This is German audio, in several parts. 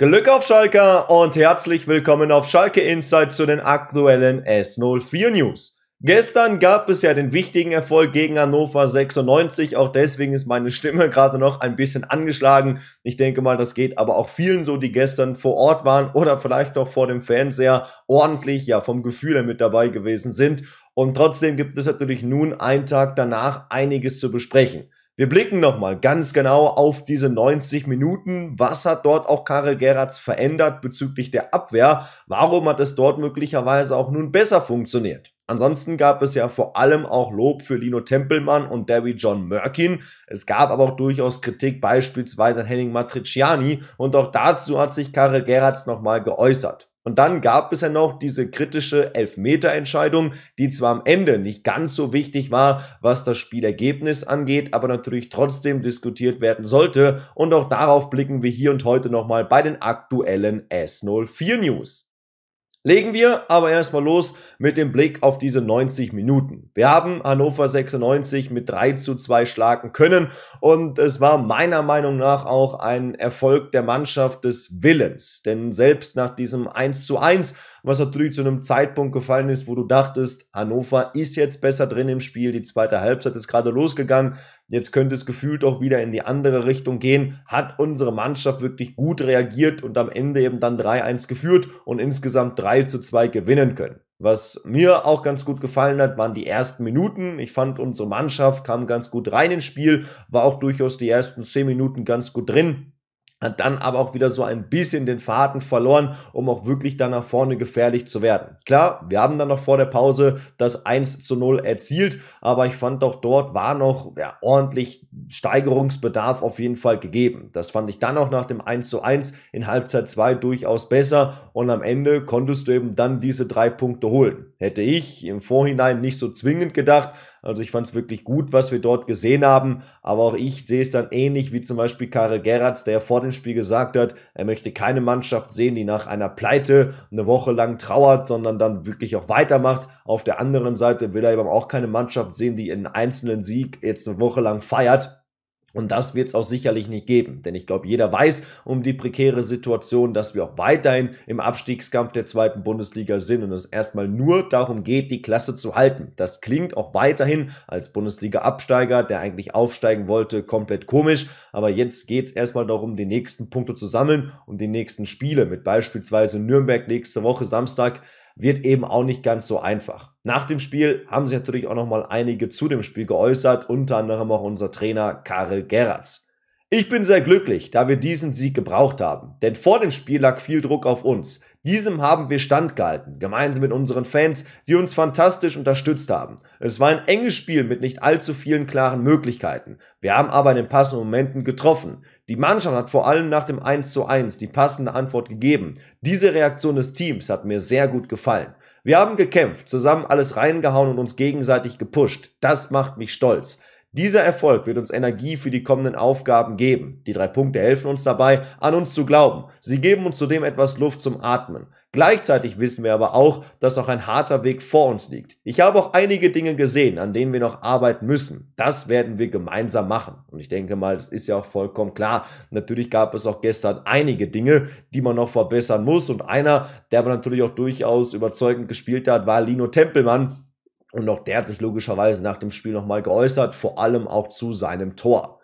Glück auf Schalke und herzlich willkommen auf Schalke Insight zu den aktuellen S04 News. Gestern gab es ja den wichtigen Erfolg gegen Hannover 96, auch deswegen ist meine Stimme gerade noch ein bisschen angeschlagen. Ich denke mal, das geht aber auch vielen so, die gestern vor Ort waren oder vielleicht auch vor dem Fernseher ordentlich ja vom Gefühl her mit dabei gewesen sind. Und trotzdem gibt es natürlich nun einen Tag danach einiges zu besprechen. Wir blicken nochmal ganz genau auf diese 90 Minuten. Was hat dort auch Karel Geratz verändert bezüglich der Abwehr? Warum hat es dort möglicherweise auch nun besser funktioniert? Ansonsten gab es ja vor allem auch Lob für Lino Tempelmann und Derry John Merkin. Es gab aber auch durchaus Kritik beispielsweise an Henning Matriciani und auch dazu hat sich Karel Geratz nochmal geäußert. Und dann gab es ja noch diese kritische Elfmeterentscheidung, die zwar am Ende nicht ganz so wichtig war, was das Spielergebnis angeht, aber natürlich trotzdem diskutiert werden sollte. Und auch darauf blicken wir hier und heute nochmal bei den aktuellen S04 News. Legen wir aber erstmal los mit dem Blick auf diese 90 Minuten. Wir haben Hannover 96 mit 3 zu 2 schlagen können und es war meiner Meinung nach auch ein Erfolg der Mannschaft des Willens. Denn selbst nach diesem 1 zu 1, was natürlich zu einem Zeitpunkt gefallen ist, wo du dachtest, Hannover ist jetzt besser drin im Spiel, die zweite Halbzeit ist gerade losgegangen, Jetzt könnte es gefühlt auch wieder in die andere Richtung gehen. Hat unsere Mannschaft wirklich gut reagiert und am Ende eben dann 3-1 geführt und insgesamt 3-2 gewinnen können. Was mir auch ganz gut gefallen hat, waren die ersten Minuten. Ich fand, unsere Mannschaft kam ganz gut rein ins Spiel, war auch durchaus die ersten 10 Minuten ganz gut drin hat dann aber auch wieder so ein bisschen den Faden verloren, um auch wirklich dann nach vorne gefährlich zu werden. Klar, wir haben dann noch vor der Pause das 1 zu 0 erzielt, aber ich fand auch dort war noch ja, ordentlich Steigerungsbedarf auf jeden Fall gegeben. Das fand ich dann auch nach dem 1 zu 1 in Halbzeit 2 durchaus besser und am Ende konntest du eben dann diese drei Punkte holen. Hätte ich im Vorhinein nicht so zwingend gedacht, also ich fand es wirklich gut, was wir dort gesehen haben. Aber auch ich sehe es dann ähnlich wie zum Beispiel Karel Gerrards, der vor dem Spiel gesagt hat, er möchte keine Mannschaft sehen, die nach einer Pleite eine Woche lang trauert, sondern dann wirklich auch weitermacht. Auf der anderen Seite will er eben auch keine Mannschaft sehen, die einen einzelnen Sieg jetzt eine Woche lang feiert und das wird es auch sicherlich nicht geben, denn ich glaube, jeder weiß um die prekäre Situation, dass wir auch weiterhin im Abstiegskampf der zweiten Bundesliga sind und es erstmal nur darum geht, die Klasse zu halten. Das klingt auch weiterhin als Bundesliga-Absteiger, der eigentlich aufsteigen wollte, komplett komisch, aber jetzt geht es erstmal darum, die nächsten Punkte zu sammeln und die nächsten Spiele mit beispielsweise Nürnberg nächste Woche Samstag wird eben auch nicht ganz so einfach. Nach dem Spiel haben sich natürlich auch nochmal einige zu dem Spiel geäußert, unter anderem auch unser Trainer Karel Gerrards. Ich bin sehr glücklich, da wir diesen Sieg gebraucht haben. Denn vor dem Spiel lag viel Druck auf uns. Diesem haben wir standgehalten, gemeinsam mit unseren Fans, die uns fantastisch unterstützt haben. Es war ein enges Spiel mit nicht allzu vielen klaren Möglichkeiten. Wir haben aber in den passenden Momenten getroffen. Die Mannschaft hat vor allem nach dem 1 zu 1 die passende Antwort gegeben. Diese Reaktion des Teams hat mir sehr gut gefallen. Wir haben gekämpft, zusammen alles reingehauen und uns gegenseitig gepusht. Das macht mich stolz. Dieser Erfolg wird uns Energie für die kommenden Aufgaben geben. Die drei Punkte helfen uns dabei, an uns zu glauben. Sie geben uns zudem etwas Luft zum Atmen. Gleichzeitig wissen wir aber auch, dass noch ein harter Weg vor uns liegt. Ich habe auch einige Dinge gesehen, an denen wir noch arbeiten müssen. Das werden wir gemeinsam machen. Und ich denke mal, das ist ja auch vollkommen klar. Natürlich gab es auch gestern einige Dinge, die man noch verbessern muss. Und einer, der aber natürlich auch durchaus überzeugend gespielt hat, war Lino Tempelmann und auch der hat sich logischerweise nach dem Spiel nochmal geäußert, vor allem auch zu seinem Tor.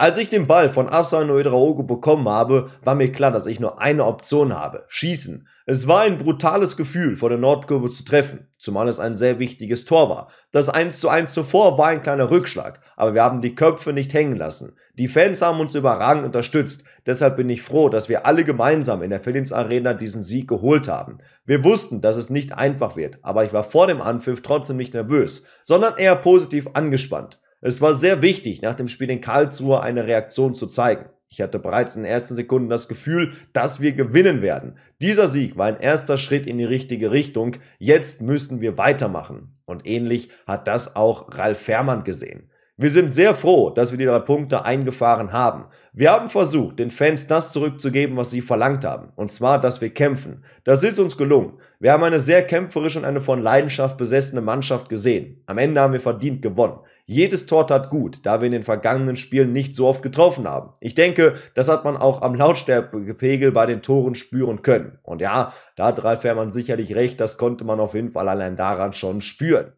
Als ich den Ball von Asano Hidraogo bekommen habe, war mir klar, dass ich nur eine Option habe, schießen. Es war ein brutales Gefühl, vor der Nordkurve zu treffen, zumal es ein sehr wichtiges Tor war. Das 1 zu 1 zuvor war ein kleiner Rückschlag, aber wir haben die Köpfe nicht hängen lassen. Die Fans haben uns überragend unterstützt, deshalb bin ich froh, dass wir alle gemeinsam in der Feelings Arena diesen Sieg geholt haben. Wir wussten, dass es nicht einfach wird, aber ich war vor dem Anpfiff trotzdem nicht nervös, sondern eher positiv angespannt. Es war sehr wichtig, nach dem Spiel in Karlsruhe eine Reaktion zu zeigen. Ich hatte bereits in den ersten Sekunden das Gefühl, dass wir gewinnen werden. Dieser Sieg war ein erster Schritt in die richtige Richtung. Jetzt müssen wir weitermachen. Und ähnlich hat das auch Ralf Fährmann gesehen. Wir sind sehr froh, dass wir die drei Punkte eingefahren haben. Wir haben versucht, den Fans das zurückzugeben, was sie verlangt haben. Und zwar, dass wir kämpfen. Das ist uns gelungen. Wir haben eine sehr kämpferische und eine von Leidenschaft besessene Mannschaft gesehen. Am Ende haben wir verdient gewonnen. Jedes Tor tat gut, da wir in den vergangenen Spielen nicht so oft getroffen haben. Ich denke, das hat man auch am Lautstärkepegel bei den Toren spüren können. Und ja, da hat Ralf Herrmann sicherlich recht, das konnte man auf jeden Fall allein daran schon spüren.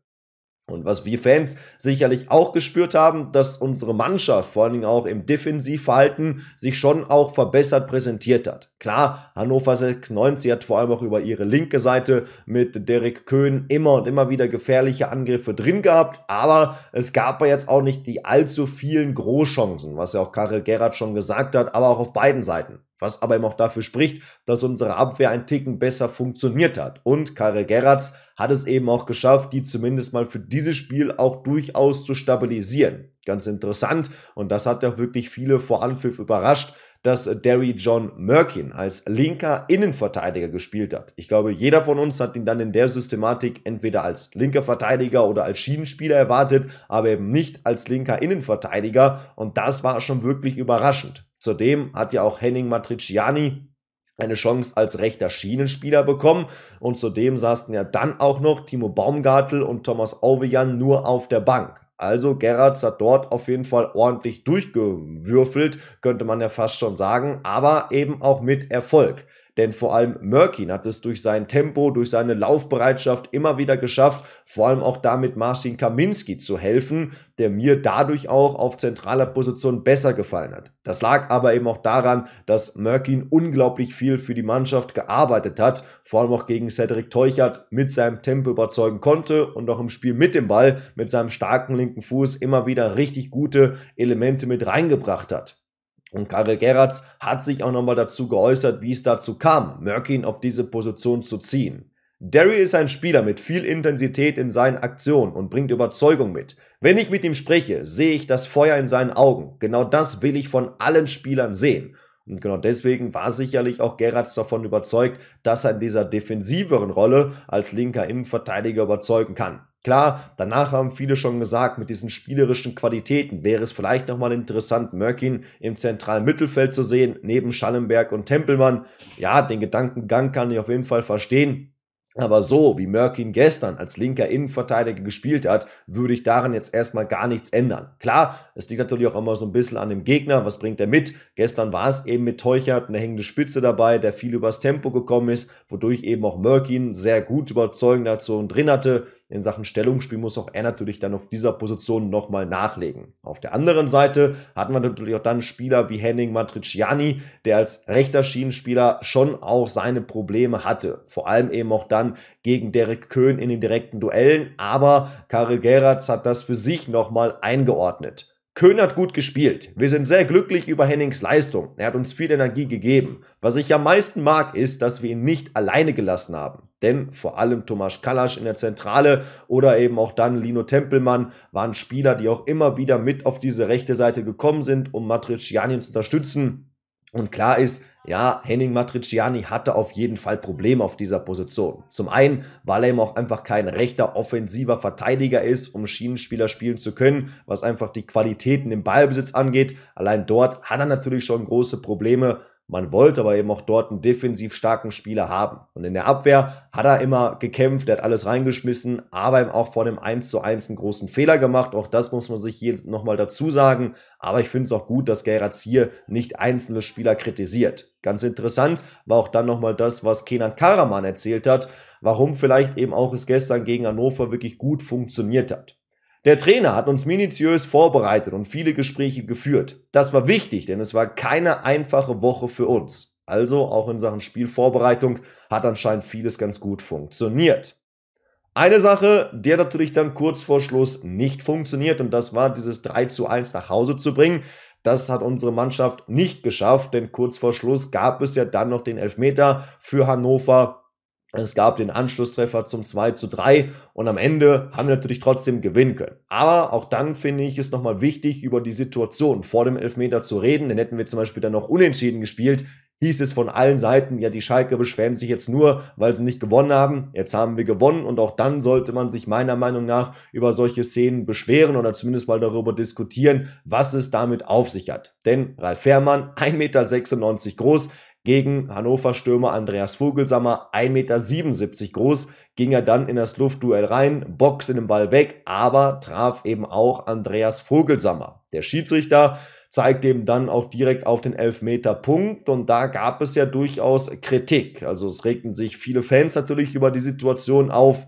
Und was wir Fans sicherlich auch gespürt haben, dass unsere Mannschaft vor allen Dingen auch im Defensivverhalten sich schon auch verbessert präsentiert hat. Klar, Hannover 96 hat vor allem auch über ihre linke Seite mit Derek Köhn immer und immer wieder gefährliche Angriffe drin gehabt, aber es gab ja jetzt auch nicht die allzu vielen Großchancen, was ja auch Karel Gerrard schon gesagt hat, aber auch auf beiden Seiten. Was aber eben auch dafür spricht, dass unsere Abwehr ein Ticken besser funktioniert hat. Und Karel Gerrards hat es eben auch geschafft, die zumindest mal für dieses Spiel auch durchaus zu stabilisieren. Ganz interessant und das hat ja wirklich viele vor Anpfiff überrascht, dass Derry John Merkin als linker Innenverteidiger gespielt hat. Ich glaube, jeder von uns hat ihn dann in der Systematik entweder als linker Verteidiger oder als Schienenspieler erwartet, aber eben nicht als linker Innenverteidiger und das war schon wirklich überraschend. Zudem hat ja auch Henning Matriciani eine Chance als rechter Schienenspieler bekommen und zudem saßen ja dann auch noch Timo Baumgartel und Thomas Ovejan nur auf der Bank. Also Gerrards hat dort auf jeden Fall ordentlich durchgewürfelt, könnte man ja fast schon sagen, aber eben auch mit Erfolg. Denn vor allem Merkin hat es durch sein Tempo, durch seine Laufbereitschaft immer wieder geschafft, vor allem auch damit Marcin Kaminski zu helfen, der mir dadurch auch auf zentraler Position besser gefallen hat. Das lag aber eben auch daran, dass Merkin unglaublich viel für die Mannschaft gearbeitet hat, vor allem auch gegen Cedric Teuchert mit seinem Tempo überzeugen konnte und auch im Spiel mit dem Ball mit seinem starken linken Fuß immer wieder richtig gute Elemente mit reingebracht hat. Und Karel Gerrards hat sich auch nochmal dazu geäußert, wie es dazu kam, Merkin auf diese Position zu ziehen. Derry ist ein Spieler mit viel Intensität in seinen Aktionen und bringt Überzeugung mit. Wenn ich mit ihm spreche, sehe ich das Feuer in seinen Augen. Genau das will ich von allen Spielern sehen. Und genau deswegen war sicherlich auch Gerrards davon überzeugt, dass er in dieser defensiveren Rolle als linker Innenverteidiger überzeugen kann. Klar, danach haben viele schon gesagt, mit diesen spielerischen Qualitäten wäre es vielleicht nochmal interessant, Mörkin im zentralen Mittelfeld zu sehen, neben Schallenberg und Tempelmann. Ja, den Gedankengang kann ich auf jeden Fall verstehen. Aber so, wie Merkin gestern als linker Innenverteidiger gespielt hat, würde ich daran jetzt erstmal gar nichts ändern. Klar, es liegt natürlich auch immer so ein bisschen an dem Gegner, was bringt er mit? Gestern war es eben mit Teuchert eine hängende Spitze dabei, der viel übers Tempo gekommen ist, wodurch eben auch Merkin sehr gut überzeugend dazu und drin hatte in Sachen Stellungsspiel muss auch er natürlich dann auf dieser Position nochmal nachlegen. Auf der anderen Seite hatten wir natürlich auch dann Spieler wie Henning Matriciani, der als rechter Schienenspieler schon auch seine Probleme hatte. Vor allem eben auch dann gegen Derek Köhn in den direkten Duellen, aber Karel Geratz hat das für sich nochmal eingeordnet. Köhn hat gut gespielt. Wir sind sehr glücklich über Hennings Leistung. Er hat uns viel Energie gegeben. Was ich am meisten mag, ist, dass wir ihn nicht alleine gelassen haben. Denn vor allem Tomasz Kalasch in der Zentrale oder eben auch dann Lino Tempelmann waren Spieler, die auch immer wieder mit auf diese rechte Seite gekommen sind, um Matriciani zu unterstützen. Und klar ist, ja, Henning Matriciani hatte auf jeden Fall Probleme auf dieser Position. Zum einen, weil er eben auch einfach kein rechter offensiver Verteidiger ist, um Schienenspieler spielen zu können, was einfach die Qualitäten im Ballbesitz angeht. Allein dort hat er natürlich schon große Probleme, man wollte aber eben auch dort einen defensiv starken Spieler haben. Und in der Abwehr hat er immer gekämpft, er hat alles reingeschmissen, aber eben auch vor dem 1 zu 1 einen großen Fehler gemacht. Auch das muss man sich hier nochmal dazu sagen. Aber ich finde es auch gut, dass Gerrats hier nicht einzelne Spieler kritisiert. Ganz interessant war auch dann nochmal das, was Kenan Karaman erzählt hat, warum vielleicht eben auch es gestern gegen Hannover wirklich gut funktioniert hat. Der Trainer hat uns minutiös vorbereitet und viele Gespräche geführt. Das war wichtig, denn es war keine einfache Woche für uns. Also auch in Sachen Spielvorbereitung hat anscheinend vieles ganz gut funktioniert. Eine Sache, der natürlich dann kurz vor Schluss nicht funktioniert, und das war dieses 3 zu 1 nach Hause zu bringen. Das hat unsere Mannschaft nicht geschafft, denn kurz vor Schluss gab es ja dann noch den Elfmeter für Hannover, es gab den Anschlusstreffer zum 2 zu 3 und am Ende haben wir natürlich trotzdem gewinnen können. Aber auch dann finde ich es nochmal wichtig, über die Situation vor dem Elfmeter zu reden, denn hätten wir zum Beispiel dann noch unentschieden gespielt, hieß es von allen Seiten, ja, die Schalke beschweren sich jetzt nur, weil sie nicht gewonnen haben. Jetzt haben wir gewonnen und auch dann sollte man sich meiner Meinung nach über solche Szenen beschweren oder zumindest mal darüber diskutieren, was es damit auf sich hat. Denn Ralf Fährmann, 1,96 Meter groß, gegen Hannover-Stürmer Andreas Vogelsammer, 1,77 Meter groß, ging er dann in das Luftduell rein, boxte den Ball weg, aber traf eben auch Andreas Vogelsammer. Der Schiedsrichter zeigt eben dann auch direkt auf den Elfmeterpunkt. Und da gab es ja durchaus Kritik. Also es regten sich viele Fans natürlich über die Situation auf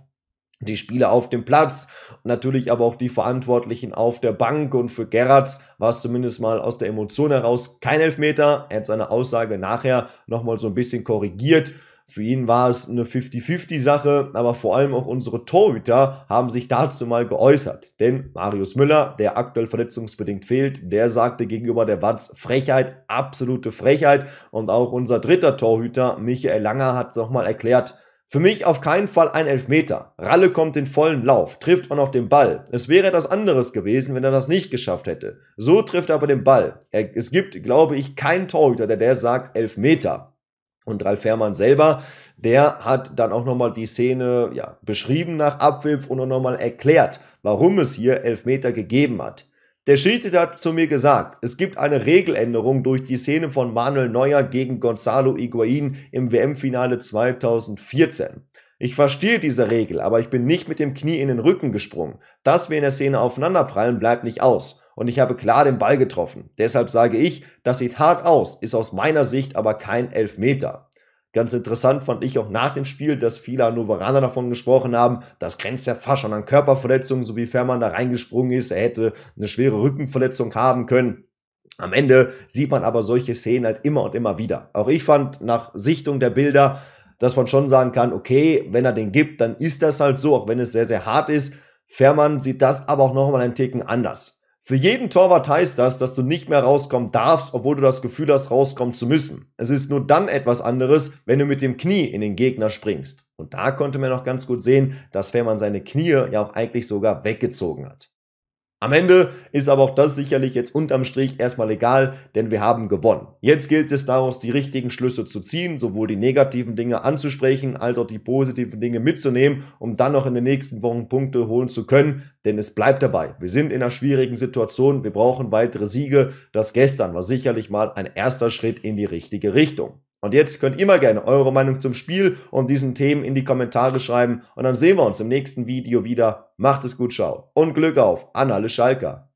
die Spieler auf dem Platz natürlich aber auch die Verantwortlichen auf der Bank. Und für Gerrards war es zumindest mal aus der Emotion heraus kein Elfmeter. Er hat seine Aussage nachher nochmal so ein bisschen korrigiert. Für ihn war es eine 50-50-Sache, aber vor allem auch unsere Torhüter haben sich dazu mal geäußert. Denn Marius Müller, der aktuell verletzungsbedingt fehlt, der sagte gegenüber der Watz Frechheit, absolute Frechheit. Und auch unser dritter Torhüter, Michael Langer, hat es nochmal erklärt, für mich auf keinen Fall ein Elfmeter. Ralle kommt in vollen Lauf, trifft auch noch den Ball. Es wäre etwas anderes gewesen, wenn er das nicht geschafft hätte. So trifft er aber den Ball. es gibt, glaube ich, keinen Torhüter, der, der sagt Elfmeter. Und Ralf Herrmann selber, der hat dann auch nochmal die Szene ja, beschrieben nach Abpfiff und auch nochmal erklärt, warum es hier Elfmeter gegeben hat. Der Schiedsrichter hat zu mir gesagt, es gibt eine Regeländerung durch die Szene von Manuel Neuer gegen Gonzalo Higuain im WM-Finale 2014. Ich verstehe diese Regel, aber ich bin nicht mit dem Knie in den Rücken gesprungen. Dass wir in der Szene aufeinanderprallen, bleibt nicht aus. Und ich habe klar den Ball getroffen. Deshalb sage ich, das sieht hart aus, ist aus meiner Sicht aber kein Elfmeter. Ganz interessant fand ich auch nach dem Spiel, dass viele Hannoveraner davon gesprochen haben, das grenzt ja fast schon an Körperverletzungen, so wie Fährmann da reingesprungen ist, er hätte eine schwere Rückenverletzung haben können. Am Ende sieht man aber solche Szenen halt immer und immer wieder. Auch ich fand nach Sichtung der Bilder, dass man schon sagen kann, okay, wenn er den gibt, dann ist das halt so, auch wenn es sehr, sehr hart ist. Fährmann sieht das aber auch nochmal einen Ticken anders. Für jeden Torwart heißt das, dass du nicht mehr rauskommen darfst, obwohl du das Gefühl hast, rauskommen zu müssen. Es ist nur dann etwas anderes, wenn du mit dem Knie in den Gegner springst. Und da konnte man noch ganz gut sehen, dass Fährmann seine Knie ja auch eigentlich sogar weggezogen hat. Am Ende ist aber auch das sicherlich jetzt unterm Strich erstmal egal, denn wir haben gewonnen. Jetzt gilt es daraus, die richtigen Schlüsse zu ziehen, sowohl die negativen Dinge anzusprechen, als auch die positiven Dinge mitzunehmen, um dann noch in den nächsten Wochen Punkte holen zu können, denn es bleibt dabei. Wir sind in einer schwierigen Situation, wir brauchen weitere Siege. Das gestern war sicherlich mal ein erster Schritt in die richtige Richtung. Und jetzt könnt ihr mal gerne eure Meinung zum Spiel und diesen Themen in die Kommentare schreiben. Und dann sehen wir uns im nächsten Video wieder. Macht es gut, ciao und Glück auf an alle Schalker.